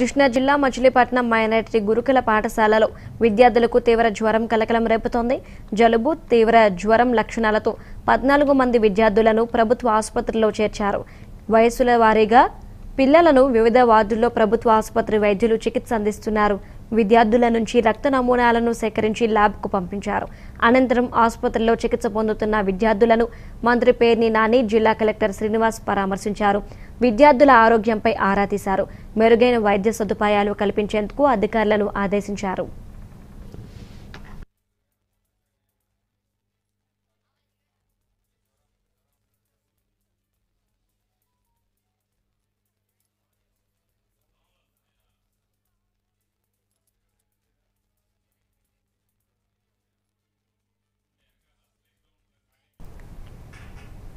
కృష్ణా జిల్లా మచిలీపట్నం మైనారిటీ గురుకుల పాఠశాలలో విద్యార్థులకు తీవ్ర జ్వరం కలకలం రేపుతోంది జలుబు తీవ్ర జ్వరం లక్షణాలతో పద్నాలుగు మంది విద్యార్థులను ప్రభుత్వ ఆసుపత్రిలో చేర్చారు వయసుల వారీగా పిల్లలను వివిధ వార్డుల్లో ప్రభుత్వ ఆసుపత్రి వైద్యులు చికిత్స అందిస్తున్నారు విద్యార్థుల నుంచి రక్త నమూనాలను సేకరించి ల్యాబ్కు పంపించారు అనంతరం ఆసుపత్రిలో చికిత్స పొందుతున్న విద్యార్థులను మంత్రి పేర్ని నాని జిల్లా కలెక్టర్ శ్రీనివాస్ పరామర్శించారు విద్యార్థుల ఆరోగ్యంపై ఆరా తీశారు మెరుగైన వైద్య సదుపాయాలు కల్పించేందుకు అధికారులను ఆదేశించారు